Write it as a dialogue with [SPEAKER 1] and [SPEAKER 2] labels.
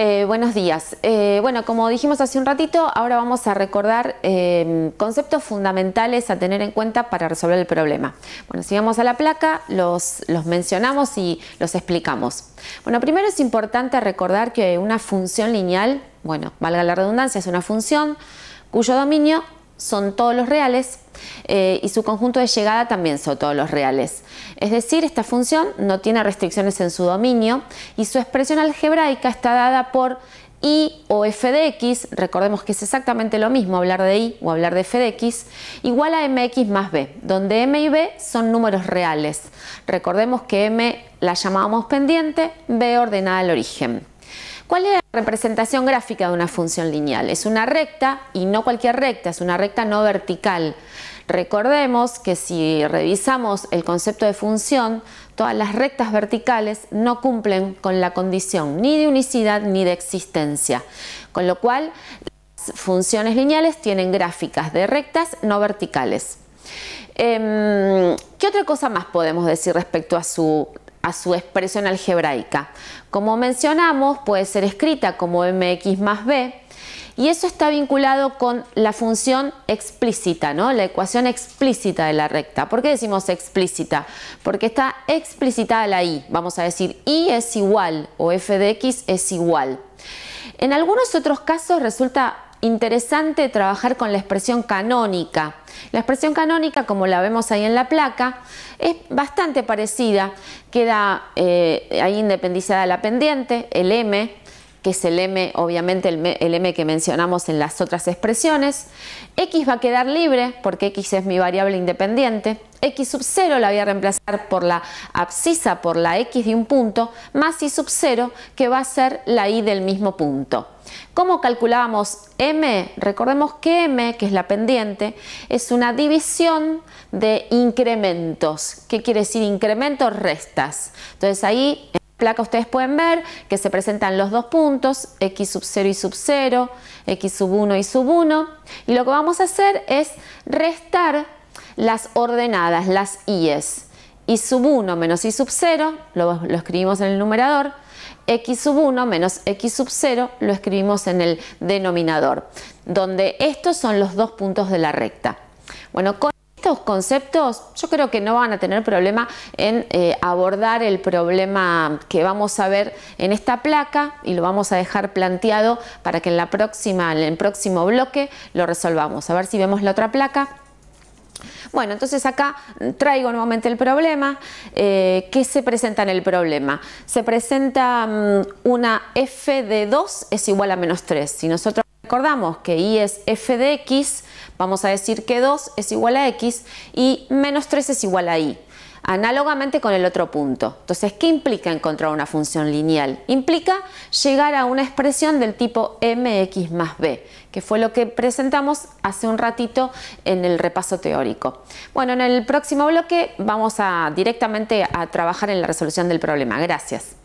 [SPEAKER 1] Eh, buenos días. Eh, bueno, como dijimos hace un ratito, ahora vamos a recordar eh, conceptos fundamentales a tener en cuenta para resolver el problema. Bueno, si vamos a la placa, los, los mencionamos y los explicamos. Bueno, primero es importante recordar que una función lineal, bueno, valga la redundancia, es una función cuyo dominio son todos los reales eh, y su conjunto de llegada también son todos los reales. Es decir, esta función no tiene restricciones en su dominio y su expresión algebraica está dada por y o f de x, recordemos que es exactamente lo mismo hablar de y o hablar de f de x, igual a mx más b, donde m y b son números reales. Recordemos que m la llamábamos pendiente, b ordenada al origen. ¿Cuál es la representación gráfica de una función lineal? Es una recta y no cualquier recta, es una recta no vertical. Recordemos que si revisamos el concepto de función, todas las rectas verticales no cumplen con la condición ni de unicidad ni de existencia, con lo cual las funciones lineales tienen gráficas de rectas no verticales. Em, ¿Qué otra cosa más podemos decir respecto a su a su expresión algebraica. Como mencionamos, puede ser escrita como mx más b y eso está vinculado con la función explícita, ¿no? la ecuación explícita de la recta. ¿Por qué decimos explícita? Porque está explicitada la y, Vamos a decir y es igual o f de x es igual. En algunos otros casos resulta interesante trabajar con la expresión canónica. La expresión canónica, como la vemos ahí en la placa, es bastante parecida. Queda eh, ahí independizada la pendiente, el M, que es el m, obviamente el, m que mencionamos en las otras expresiones. x va a quedar libre porque x es mi variable independiente. x sub 0 la voy a reemplazar por la abscisa, por la x de un punto, más y sub 0 que va a ser la y del mismo punto. ¿Cómo calculábamos m? Recordemos que m, que es la pendiente, es una división de incrementos. ¿Qué quiere decir incrementos? Restas. Entonces ahí placa ustedes pueden ver que se presentan los dos puntos, x sub 0 y sub 0, x sub 1 y sub 1, y lo que vamos a hacer es restar las ordenadas, las es. y sub 1 menos y sub 0, lo, lo escribimos en el numerador, x sub 1 menos x sub 0 lo escribimos en el denominador, donde estos son los dos puntos de la recta. Bueno, con estos conceptos yo creo que no van a tener problema en eh, abordar el problema que vamos a ver en esta placa y lo vamos a dejar planteado para que en, la próxima, en el próximo bloque lo resolvamos. A ver si vemos la otra placa. Bueno, entonces acá traigo nuevamente el problema. Eh, ¿Qué se presenta en el problema? Se presenta mm, una f de 2 es igual a menos 3. Si nosotros Recordamos que i es f de x, vamos a decir que 2 es igual a x y menos 3 es igual a y, análogamente con el otro punto. Entonces, ¿qué implica encontrar una función lineal? Implica llegar a una expresión del tipo mx más b, que fue lo que presentamos hace un ratito en el repaso teórico. Bueno, en el próximo bloque vamos a directamente a trabajar en la resolución del problema. Gracias.